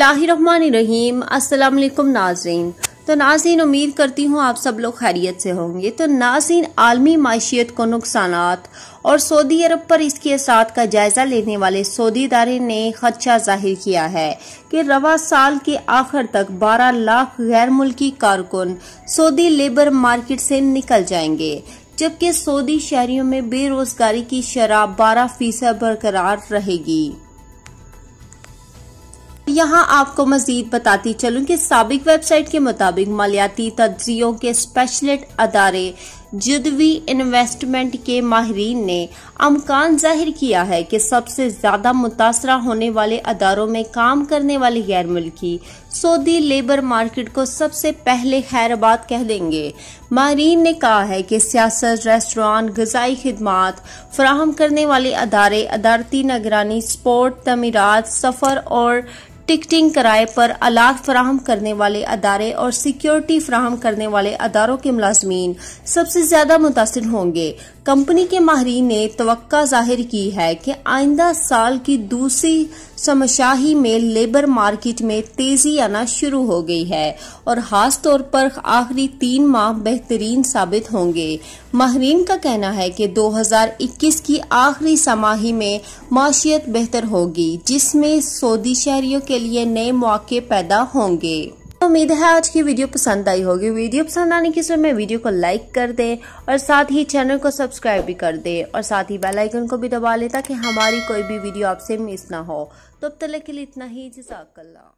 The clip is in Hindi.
बिस्मिल्लाम असलकम नाजरीन तो नाजीन उम्मीद करती हूँ आप सब लोग खैरियत से होंगे तो नाजीन आलमी माशियत को नुकसान और सऊदी अरब पर इसके असरात का जायज़ा लेने वाले सऊदी इदारे ने खदशा जाहिर किया है कि रवा साल के आखिर तक 12 लाख गैर मुल्की कारकुन सऊदी लेबर मार्केट से निकल जाएंगे जबकि सऊदी शहरियों में बेरोजगारी की शराब बारह फीसद बरकरार रहेगी यहाँ आपको मजीद बताती चलूँ की सबक वेबसाइट के मुताबिक मालियाती तजियों के स्पेशलिट अदारे जुदवी इन्वेस्टमेंट के माहरीन ने अमकान जाहिर किया है कि सबसे ज़्यादा मुतासर होने वाले अदारों में काम करने वाले गैर मुल्की सऊदी लेबर मार्केट को सबसे पहले खैरबाद कह देंगे माहरीन ने कहा है कि सियासत रेस्टोरेंट गजाई खदमात फ्राहम करने वाले अदारे अदारती निगरानी स्पोर्ट तमीरत सफ़र और टिकटिंग किराए पर आलात फराहम करने वाले अदारे और सिक्योरिटी फराहम करने वाले अदारों के मुलाजमीन सबसे ज्यादा मुतासर होंगे कंपनी के माहरीन ने तो जाहिर की है कि आइंदा साल की दूसरी समशाही में लेबर मार्केट में तेजी आना शुरू हो गई है और खास तौर पर आखिरी तीन माह बेहतरीन साबित होंगे माहरीन का कहना है कि 2021 की आखिरी समाही में माशियत बेहतर होगी जिसमें सऊदी शहरियों के लिए नए मौके पैदा होंगे उम्मीद है आज की वीडियो पसंद आई होगी वीडियो पसंद आने की समय वीडियो को लाइक कर दे और साथ ही चैनल को सब्सक्राइब भी कर दे और साथ ही बेल आइकन को भी दबा ले ताकि हमारी कोई भी वीडियो आपसे मिस ना हो तो अब तक के लिए इतना ही जजाकल्ला